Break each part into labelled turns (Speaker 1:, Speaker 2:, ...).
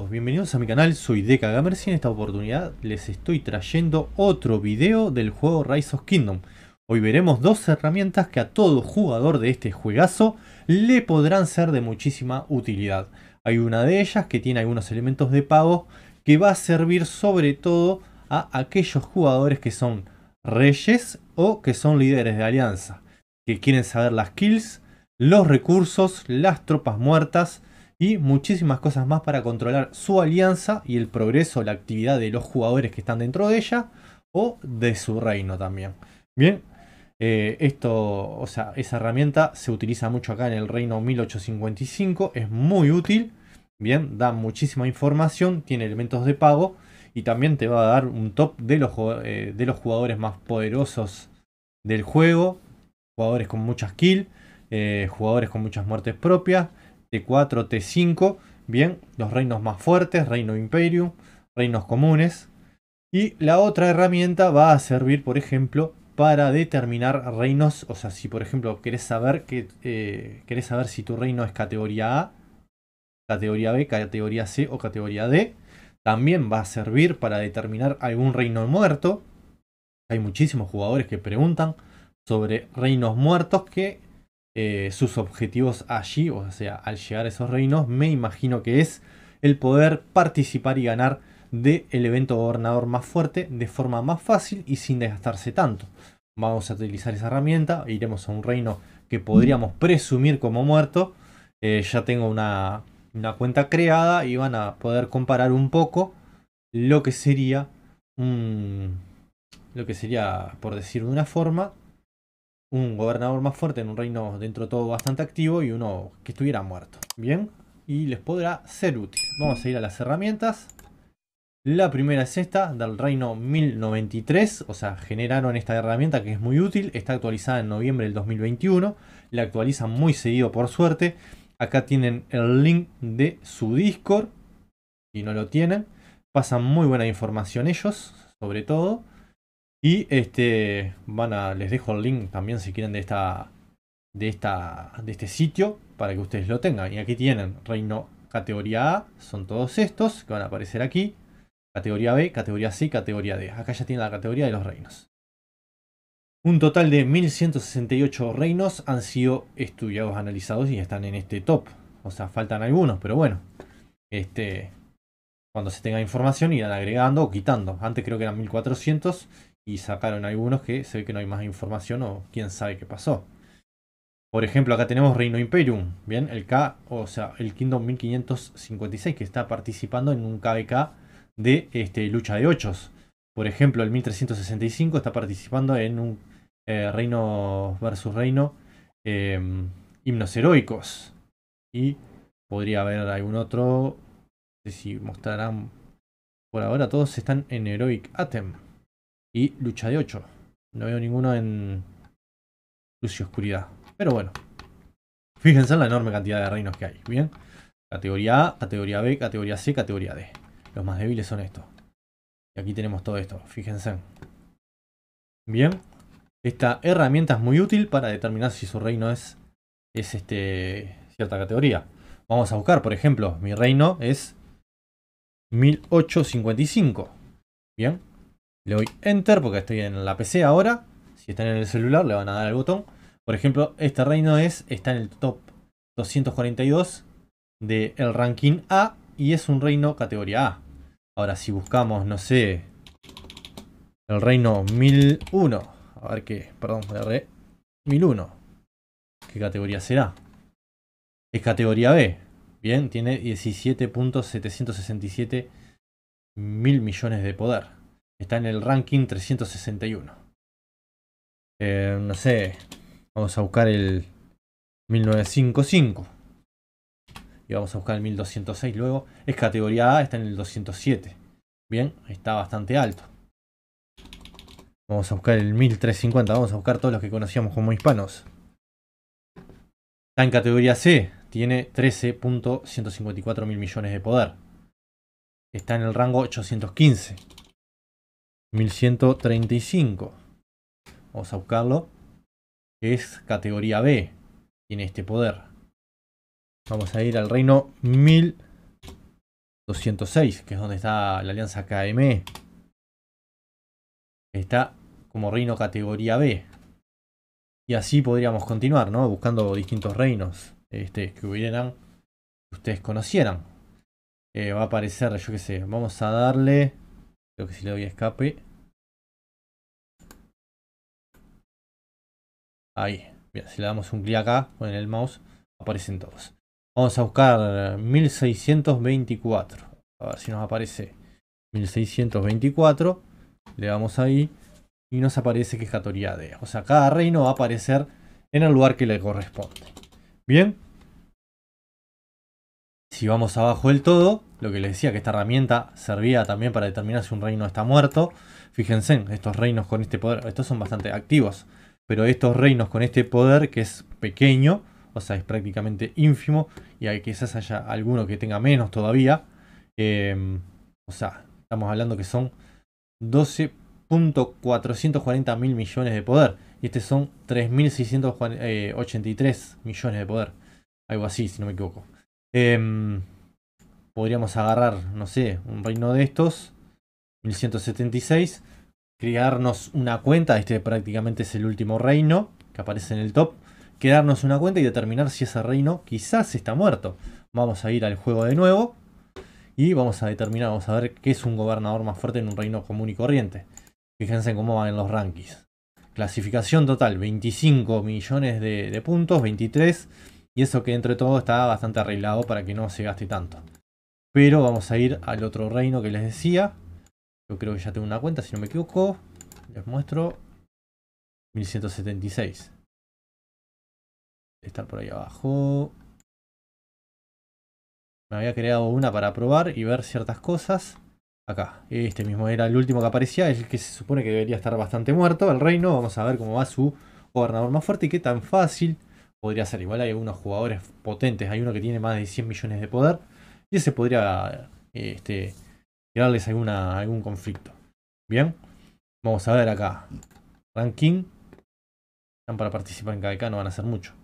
Speaker 1: bienvenidos a mi canal, soy Deca Gamers y en esta oportunidad les estoy trayendo otro video del juego Rise of Kingdom. Hoy veremos dos herramientas que a todo jugador de este juegazo le podrán ser de muchísima utilidad. Hay una de ellas que tiene algunos elementos de pago que va a servir sobre todo a aquellos jugadores que son reyes o que son líderes de alianza, que quieren saber las kills, los recursos, las tropas muertas, y muchísimas cosas más para controlar su alianza y el progreso, la actividad de los jugadores que están dentro de ella o de su reino también. Bien, eh, esto, o sea, esa herramienta se utiliza mucho acá en el reino 1855, es muy útil, bien, da muchísima información, tiene elementos de pago y también te va a dar un top de los, eh, de los jugadores más poderosos del juego, jugadores con muchas kills, eh, jugadores con muchas muertes propias T4, T5, bien, los reinos más fuertes, reino imperium, reinos comunes. Y la otra herramienta va a servir, por ejemplo, para determinar reinos, o sea, si por ejemplo querés saber, que, eh, saber si tu reino es categoría A, categoría B, categoría C o categoría D, también va a servir para determinar algún reino muerto. Hay muchísimos jugadores que preguntan sobre reinos muertos que eh, sus objetivos allí, o sea, al llegar a esos reinos, me imagino que es el poder participar y ganar del el evento gobernador más fuerte de forma más fácil y sin desgastarse tanto. Vamos a utilizar esa herramienta, iremos a un reino que podríamos presumir como muerto. Eh, ya tengo una, cuenta creada y van a poder comparar un poco lo que sería lo que sería, por decir de una forma, un gobernador más fuerte en un reino dentro de todo bastante activo y uno que estuviera muerto. Bien, y les podrá ser útil. Vamos a ir a las herramientas. La primera es esta, del reino 1093, o sea, generaron esta herramienta que es muy útil, está actualizada en noviembre del 2021, la actualizan muy seguido por suerte. Acá tienen el link de su Discord, y no lo tienen, pasan muy buena información ellos, sobre todo. Y este, van a, les dejo el link también si quieren de esta, de esta, de este sitio para que ustedes lo tengan. Y aquí tienen reino categoría A, son todos estos que van a aparecer aquí. Categoría B, categoría C, categoría D. Acá ya tienen la categoría de los reinos. Un total de 1168 reinos han sido estudiados, analizados y están en este top. O sea, faltan algunos, pero bueno. Este, cuando se tenga información irán agregando o quitando. Antes creo que eran 1400 y sacaron algunos que se ve que no hay más información o quién sabe qué pasó. Por ejemplo, acá tenemos Reino Imperium, bien, el K, o sea, el Kingdom 1556 que está participando en un KvK de este, lucha de ochos. Por ejemplo, el 1365 está participando en un eh, Reino versus Reino em, himnos heroicos. Y podría haber algún otro. No sé si mostrarán. Por ahora todos están en Heroic Atem y lucha de 8. No veo ninguno en luz y oscuridad. Pero bueno, fíjense en la enorme cantidad de reinos que hay. Bien, categoría A, categoría B, categoría C, categoría D. Los más débiles son estos. Y aquí tenemos todo esto, fíjense. Bien, esta herramienta es muy útil para determinar si su reino es, es este, cierta categoría. Vamos a buscar, por ejemplo, mi reino es 1855. Bien, le doy Enter porque estoy en la PC ahora. Si están en el celular le van a dar al botón. Por ejemplo, este reino es, está en el top 242 del ranking A y es un reino categoría A. Ahora si buscamos, no sé, el reino 1001. A ver qué, perdón, me re 1001. ¿Qué categoría será? Es categoría B. Bien, tiene 17.767 mil millones de poder. Está en el ranking 361. Eh, no sé, vamos a buscar el 1955. Y vamos a buscar el 1206 luego. Es categoría A, está en el 207. Bien, está bastante alto. Vamos a buscar el 1350, vamos a buscar todos los que conocíamos como hispanos. Está en categoría C, tiene 13.154 mil millones de poder. Está en el rango 815. 1135. Vamos a buscarlo. Es categoría B. Tiene este poder. Vamos a ir al reino 1206, que es donde está la alianza KM e. Está como reino categoría B. Y así podríamos continuar, ¿no? Buscando distintos reinos este, que hubieran, que ustedes conocieran. Eh, va a aparecer, yo qué sé, vamos a darle Creo que si le doy a escape. Ahí. bien, si le damos un clic acá con el mouse, aparecen todos. Vamos a buscar 1624. A ver si nos aparece 1624. Le damos ahí y nos aparece que es categoría de. O sea, cada reino va a aparecer en el lugar que le corresponde. Bien si vamos abajo del todo, lo que les decía que esta herramienta servía también para determinar si un reino está muerto. Fíjense, estos reinos con este poder, estos son bastante activos, pero estos reinos con este poder que es pequeño, o sea, es prácticamente ínfimo, y hay, quizás haya alguno que tenga menos todavía. Eh, o sea, estamos hablando que son 12.440 mil millones de poder, y este son 3.683 eh, millones de poder, algo así, si no me equivoco. Em, podríamos agarrar, no sé, un reino de estos, 1176, crearnos una cuenta, este prácticamente es el último reino que aparece en el top, crearnos una cuenta y determinar si ese reino quizás está muerto. Vamos a ir al juego de nuevo y vamos a determinar, vamos a ver qué es un gobernador más fuerte en un reino común y corriente. Fíjense cómo van en los rankings. Clasificación total, 25 millones de puntos, 23 y eso que entre todo está bastante arreglado para que no se gaste tanto. Pero vamos a ir al otro reino que les decía. Yo creo que ya tengo una cuenta, si no me equivoco. Les muestro. 1176. estar por ahí abajo. Me había creado una para probar y ver ciertas cosas. Acá, este mismo era el último que aparecía, el que se supone que debería estar bastante muerto. El reino, vamos a ver cómo va su gobernador más fuerte y qué tan fácil podría ser. Igual hay algunos jugadores potentes, hay uno que tiene más de 100 millones de poder, y ese podría este, alguna, algún conflicto. Bien, vamos a ver acá. Ranking. Están para participar en KDK, no van a hacer mucho.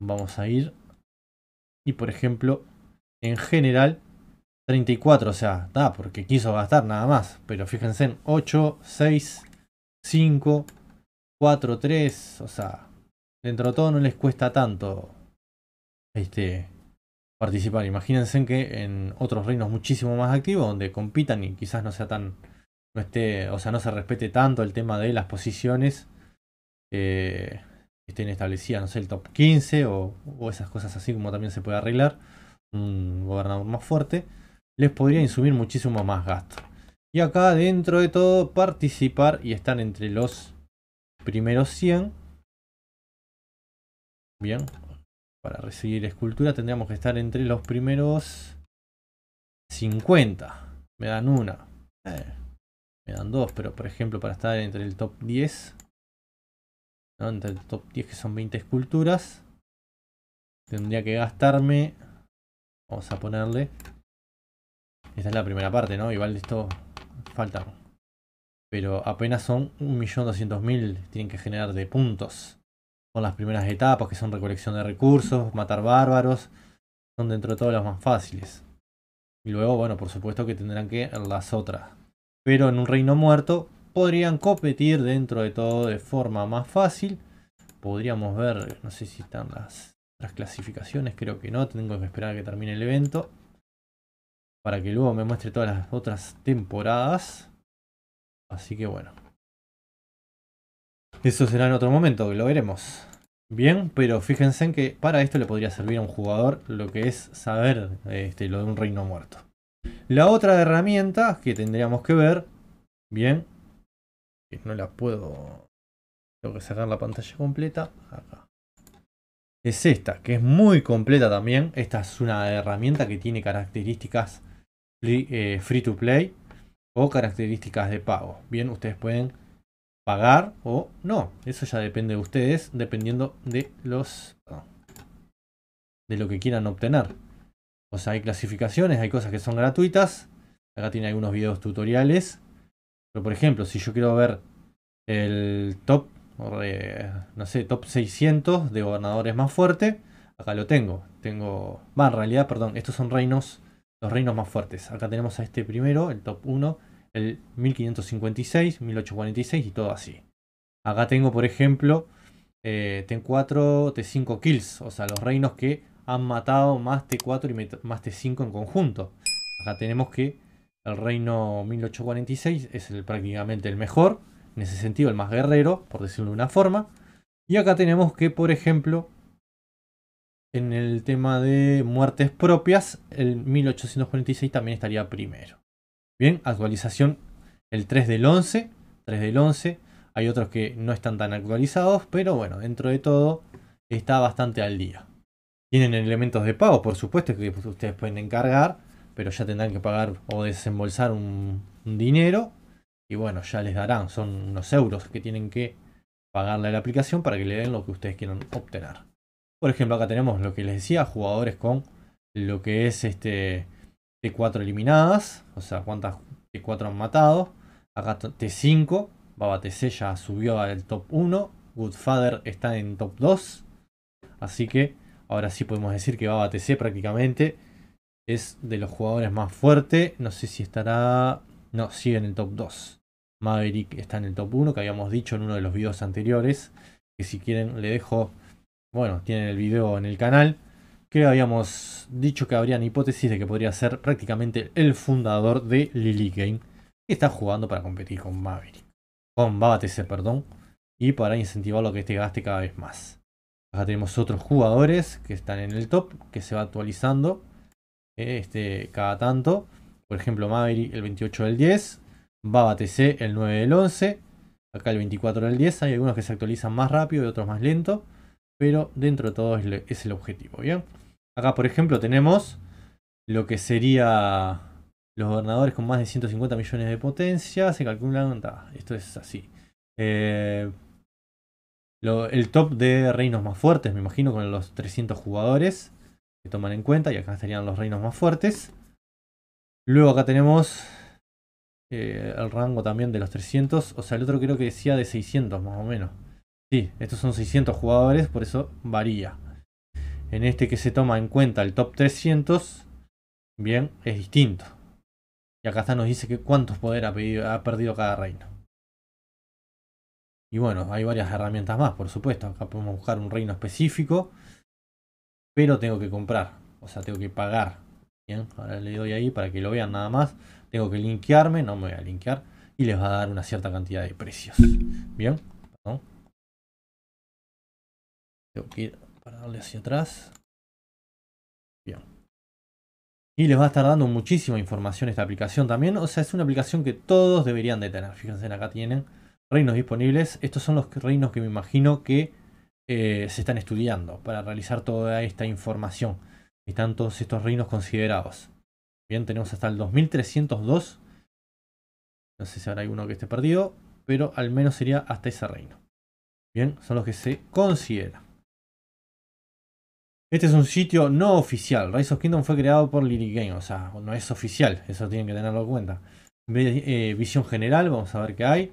Speaker 1: Vamos a ir. Y por ejemplo, en general, 34, o sea, está porque quiso gastar nada más. Pero fíjense en 8, 6, 5, 4, 3, o sea, dentro de todo no les cuesta tanto este, participar. Imagínense que en otros reinos muchísimo más activos, donde compitan y quizás no sea tan, no esté, o sea, no se respete tanto el tema de las posiciones eh, estén establecidas, no sé, el top 15 o, o, esas cosas así como también se puede arreglar un gobernador más fuerte, les podría insumir muchísimo más gasto. Y acá dentro de todo participar y estar entre los primeros 100 Bien. Para recibir escultura tendríamos que estar entre los primeros 50. Me dan una. Eh. me dan dos, pero por ejemplo para estar entre el top 10. Entre el top 10 que son 20 esculturas. Tendría que gastarme. Vamos a ponerle. Esta es la primera parte, ¿no? Igual esto falta. Pero apenas son 1.200.000. Tienen que generar de puntos con las primeras etapas que son recolección de recursos, matar bárbaros. Son dentro de todas las más fáciles. Y luego, bueno, por supuesto que tendrán que las otras. Pero en un reino muerto podrían competir dentro de todo de forma más fácil. Podríamos ver, no sé si están las, las clasificaciones, creo que no. Tengo que esperar a que termine el evento. Para que luego me muestre todas las otras temporadas. Así que bueno. Eso será en otro momento, lo veremos. Bien, pero fíjense en que para esto le podría servir a un jugador lo que es saber este, lo de un reino muerto. La otra herramienta que tendríamos que ver, bien, no la puedo, tengo que cerrar la pantalla completa, acá. Es esta, que es muy completa también. Esta es una herramienta que tiene características eh, free to play o características de pago. Bien, ustedes pueden pagar o no. Eso ya depende de ustedes, dependiendo de los de lo que quieran obtener. O sea, hay clasificaciones, hay cosas que son gratuitas. Acá tiene algunos videos tutoriales. Pero por ejemplo, si yo quiero ver el top, no sé, top 600 de gobernadores más fuerte, acá lo tengo. Tengo, más en realidad, perdón, estos son reinos, los reinos más fuertes. Acá tenemos a este primero, el top 1 el 1556, 1846 y todo así. Acá tengo, por ejemplo, T4, eh, T5 kills, o sea, los reinos que han matado más T4 y más T5 en conjunto. Acá tenemos que el reino 1846 es el, prácticamente el mejor, en ese sentido el más guerrero, por decirlo de una forma. Y acá tenemos que, por ejemplo, en el tema de muertes propias, el 1846 también estaría primero. Bien, actualización el 3 del 11, 3 del 11. Hay otros que no están tan actualizados, pero bueno, dentro de todo está bastante al día. Tienen elementos de pago, por supuesto, que pues, ustedes pueden encargar, pero ya tendrán que pagar o desembolsar un, dinero. Y bueno, ya les darán, son unos euros que tienen que pagarle a la aplicación para que le den lo que ustedes quieran obtener. Por ejemplo, acá tenemos lo que les decía, jugadores con lo que es este T4 eliminadas, o sea, cuántas T4 han matado. Acá T5, Baba TC ya subió al top 1, Goodfather está en top 2. Así que ahora sí podemos decir que Baba TC prácticamente es de los jugadores más fuertes. No sé si estará... No, sigue en el top 2. Maverick está en el top 1, que habíamos dicho en uno de los videos anteriores. Que si quieren le dejo... Bueno, tienen el video en el canal que habíamos dicho que habrían hipótesis de que podría ser prácticamente el fundador de Lily Game, que está jugando para competir con Maverick, con perdón, y para incentivar lo que este gaste cada vez más. Acá tenemos otros jugadores que están en el top, que se va actualizando eh, este, cada tanto. Por ejemplo, Maverick el 28 del 10, BabaTC el 9 del 11, acá el 24 del 10. Hay algunos que se actualizan más rápido y otros más lento pero dentro de todo es, el objetivo, ¿bien? Acá, por ejemplo, tenemos lo que sería los gobernadores con más de 150 millones de potencia, se calculan, esto es así. Eh, el top de reinos más fuertes, me imagino, con los 300 jugadores que toman en cuenta, y acá estarían los reinos más fuertes. Luego acá tenemos eh, el rango también de los 300, o sea, el otro creo que decía de 600 más o menos. Sí, estos son 600 jugadores, por eso varía. En este que se toma en cuenta el top 300, bien, es distinto. Y acá está nos dice que cuántos poder ha, ha perdido cada reino. Y bueno, hay varias herramientas más, por supuesto. Acá podemos buscar un reino específico, pero tengo que comprar, o sea, tengo que pagar. Bien, ahora le doy ahí para que lo vean nada más. Tengo que linkearme, no me voy a linkear, y les va a dar una cierta cantidad de precios. Bien. Tengo que ir para darle hacia atrás. Bien. Y les va a estar dando muchísima información esta aplicación también. O sea, es una aplicación que todos deberían de tener. Fíjense, acá tienen reinos disponibles. Estos son los reinos que me imagino que eh, se están estudiando para realizar toda esta información. Están todos estos reinos considerados. Bien, tenemos hasta el 2302. No sé si habrá alguno que esté perdido, pero al menos sería hasta ese reino. Bien, son los que se consideran este es un sitio no oficial. Rise of Kingdom fue creado por Lily Game, o sea, no es oficial, eso tienen que tenerlo en cuenta. Eh, visión general, vamos a ver qué hay.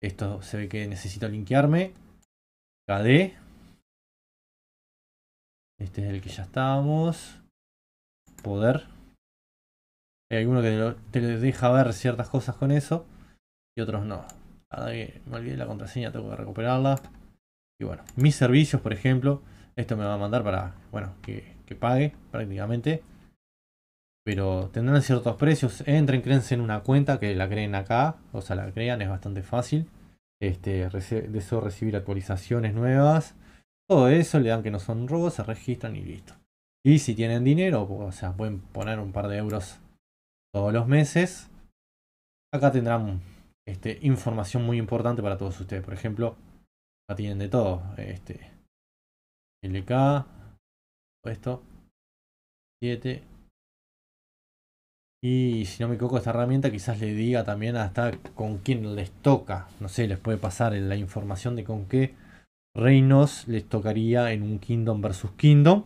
Speaker 1: Esto se ve que necesito linkearme. KD. Este es el que ya estábamos. Poder. Hay alguno que te, deja ver ciertas cosas con eso. Y otros no. Ahora que me olvidé la contraseña, tengo que recuperarla. Y bueno, mis servicios, por ejemplo. Esto me va a mandar para, bueno, que, que pague prácticamente. Pero tendrán ciertos precios. Entren, créense en una cuenta que la creen acá. O sea, la crean, es bastante fácil. Este, de eso recibir actualizaciones nuevas. Todo eso, le dan que no son robos, se registran y listo. Y si tienen dinero, o sea, pueden poner un par de euros todos los meses. Acá tendrán este, información muy importante para todos ustedes. Por ejemplo, tienen de todo. Este, LK, esto, 7. Y si no me equivoco, esta herramienta quizás le diga también hasta con quién les toca. No sé, les puede pasar la información de con qué reinos les tocaría en un Kingdom versus Kingdom.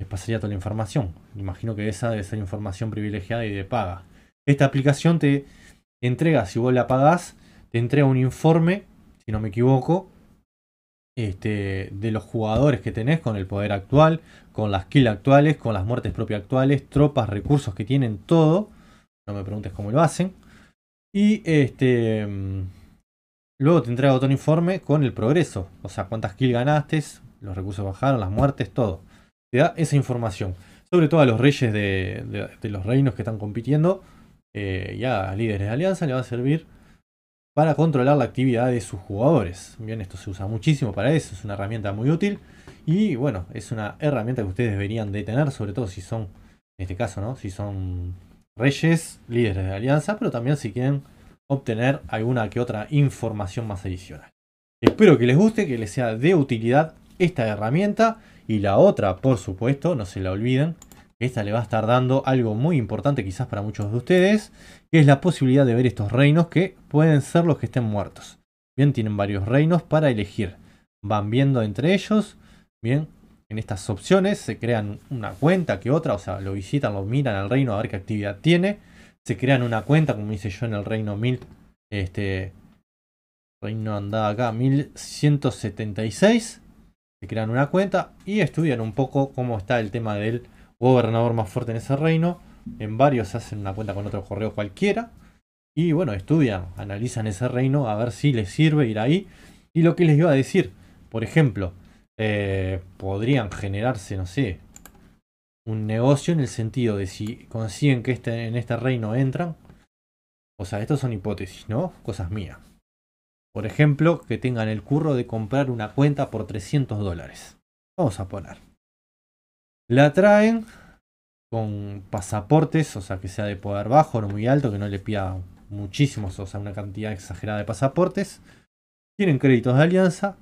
Speaker 1: Les pasaría toda la información. Imagino que esa debe ser información privilegiada y de paga. Esta aplicación te entrega, si vos la pagás, te entrega un informe, si no me equivoco, este, de los jugadores que tenés, con el poder actual, con las kills actuales, con las muertes propias actuales, tropas, recursos que tienen, todo. No me preguntes cómo lo hacen. Y este. Mm, luego te entrega otro informe con el progreso. O sea, cuántas kills ganaste, los recursos bajaron, las muertes, todo. Te da esa información. Sobre todo a los reyes de, los reinos que están compitiendo eh, ya líderes de alianza le va a servir para controlar la actividad de sus jugadores. Bien, esto se usa muchísimo para eso, es una herramienta muy útil y bueno, es una herramienta que ustedes deberían de tener, sobre todo si son, en este caso, ¿no? Si son reyes, líderes de alianza, pero también si quieren obtener alguna que otra información más adicional. Espero que les guste, que les sea de utilidad esta herramienta y la otra, por supuesto, no se la olviden. Esta le va a estar dando algo muy importante quizás para muchos de ustedes que es la posibilidad de ver estos reinos que pueden ser los que estén muertos. Bien, tienen varios reinos para elegir. Van viendo entre ellos, bien, en estas opciones se crean una cuenta que otra, o sea, lo visitan, lo miran al reino a ver qué actividad tiene. Se crean una cuenta, como hice yo en el reino 1000, este, reino andaba acá, 1176. Se crean una cuenta y estudian un poco cómo está el tema del gobernador más fuerte en ese reino en varios hacen una cuenta con otro correo cualquiera y bueno, estudian, analizan ese reino a ver si les sirve ir ahí. Y lo que les iba a decir, por ejemplo, eh, podrían generarse, no sé, un negocio en el sentido de si consiguen que este, en este reino entran. O sea, estas son hipótesis, ¿no? Cosas mías. Por ejemplo, que tengan el curro de comprar una cuenta por 300 dólares. Vamos a poner. La traen con pasaportes, o sea, que sea de poder bajo, no muy alto, que no le pida muchísimos, o sea, una cantidad exagerada de pasaportes. Tienen créditos de alianza.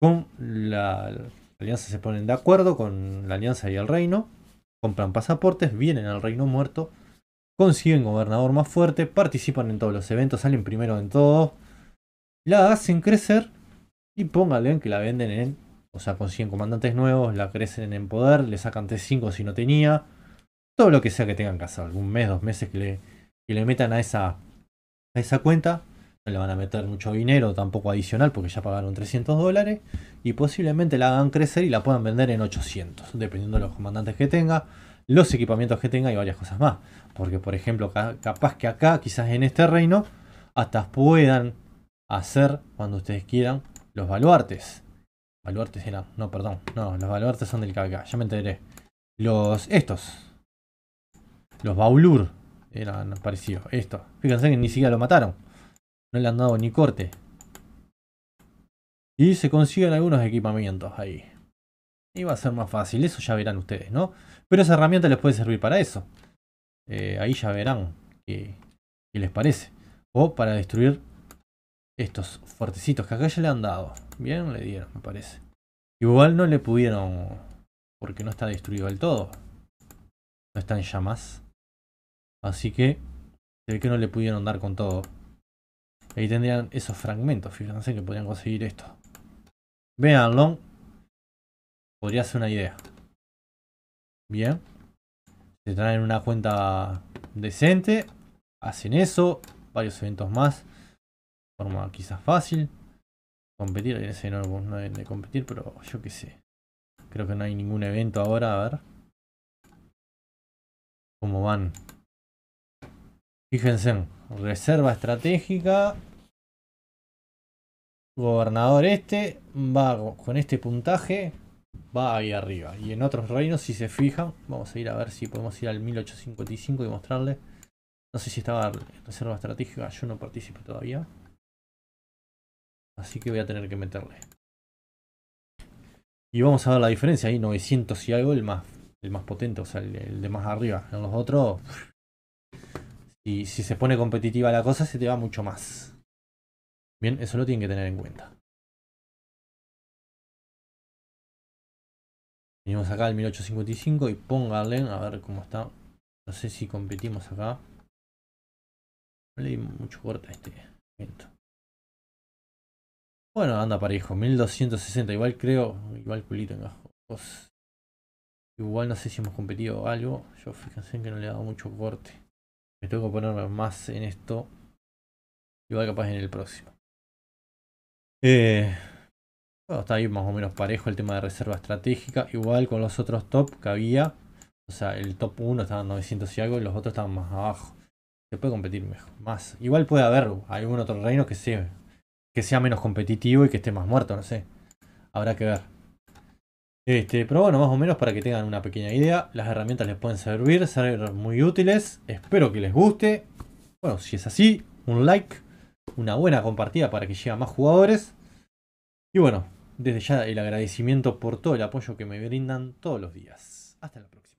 Speaker 1: Con la, alianza se ponen de acuerdo con la alianza y el reino. Compran pasaportes, vienen al reino muerto, consiguen gobernador más fuerte, participan en todos los eventos, salen primero en todo, la hacen crecer y en que la venden en o sea, consiguen comandantes nuevos, la crecen en poder, le sacan T5 si no tenía. Todo lo que sea que tengan que hacer, algún mes, dos meses que le, metan a esa, a esa cuenta. No le van a meter mucho dinero, tampoco adicional, porque ya pagaron 300 dólares. Y posiblemente la hagan crecer y la puedan vender en 800, dependiendo de los comandantes que tenga, los equipamientos que tenga y varias cosas más. Porque, por ejemplo, capaz que acá, quizás en este reino, hasta puedan hacer, cuando ustedes quieran, los baluartes Baluartes eran. No, perdón. No, los baluartes son del KK Ya me enteré. Los. Estos. Los Baulur. Eran parecidos. Estos. Fíjense que ni siquiera lo mataron. No le han dado ni corte. Y se consiguen algunos equipamientos ahí. Y va a ser más fácil. Eso ya verán ustedes, ¿no? Pero esa herramienta les puede servir para eso. Eh, ahí ya verán Que qué les parece. O para destruir estos fuertecitos que acá ya le han dado. Bien, le dieron, me parece. Igual no le pudieron... Porque no está destruido del todo. No están en llamas. Así que... Se ve que no le pudieron dar con todo. Ahí tendrían esos fragmentos. Fíjense que podrían conseguir esto. Veanlo. Podría ser una idea. Bien. Se traen una cuenta decente. Hacen eso. Varios eventos más forma quizás fácil. Competir, eh, no, deben de competir, pero yo qué sé. Creo que no hay ningún evento ahora, a ver. ¿Cómo van? Fíjense, reserva estratégica. Gobernador este va con este puntaje, va ahí arriba. Y en otros reinos, si se fijan, vamos a ir a ver si podemos ir al 1855 y mostrarle. No sé si estaba reserva estratégica, yo no participo todavía. Así que voy a tener que meterle. Y vamos a ver la diferencia ahí, 900 y algo, el más, el más potente, o sea, el, de más arriba. En los otros, y si se pone competitiva la cosa, se te va mucho más. Bien, eso lo tienen que tener en cuenta. Venimos acá al 1855 y póngale, a ver cómo está. No sé si competimos acá. No le di mucho corte a este bueno, anda parejo. 1260. Igual creo. Igual culito en Igual no sé si hemos competido algo. Yo fíjense que no le he dado mucho corte. Me tengo que poner más en esto. Igual capaz en el próximo. Eh, está ahí más o menos parejo el tema de reserva estratégica. Igual con los otros top que había. O sea, el top 1 estaba en 900 y algo y los otros estaban más abajo. Se puede competir mejor, más. Igual puede haber algún otro reino que se que sea menos competitivo y que esté más muerto, no sé. Habrá que ver. Este, pero bueno, más o menos para que tengan una pequeña idea, las herramientas les pueden servir, ser muy útiles. Espero que les guste. Bueno, si es así, un like, una buena compartida para que llegue a más jugadores. Y bueno, desde ya el agradecimiento por todo el apoyo que me brindan todos los días. Hasta la próxima.